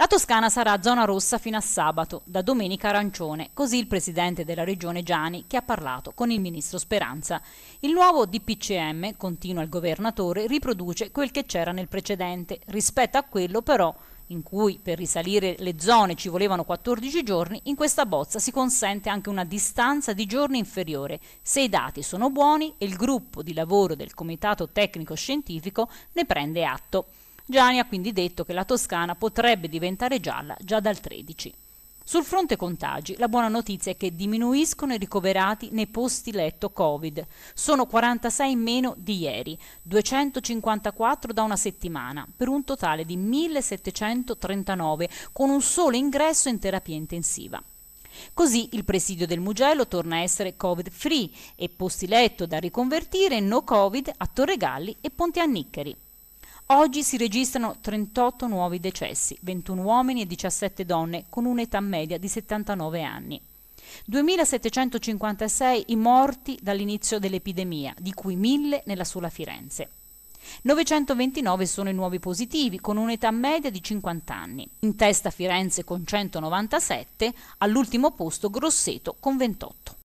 La Toscana sarà zona rossa fino a sabato, da domenica arancione, così il presidente della regione Gianni che ha parlato con il ministro Speranza. Il nuovo DPCM, continua il governatore, riproduce quel che c'era nel precedente, rispetto a quello però in cui per risalire le zone ci volevano 14 giorni, in questa bozza si consente anche una distanza di giorni inferiore, se i dati sono buoni e il gruppo di lavoro del Comitato Tecnico Scientifico ne prende atto. Gianni ha quindi detto che la Toscana potrebbe diventare gialla già dal 13. Sul fronte contagi, la buona notizia è che diminuiscono i ricoverati nei posti letto Covid. Sono 46 in meno di ieri, 254 da una settimana, per un totale di 1739, con un solo ingresso in terapia intensiva. Così il presidio del Mugello torna a essere Covid free e posti letto da riconvertire no Covid a Torregalli e Ponte Anniccheri. Oggi si registrano 38 nuovi decessi, 21 uomini e 17 donne, con un'età media di 79 anni. 2.756 i morti dall'inizio dell'epidemia, di cui 1.000 nella sola Firenze. 929 sono i nuovi positivi, con un'età media di 50 anni. In testa Firenze con 197, all'ultimo posto Grosseto con 28.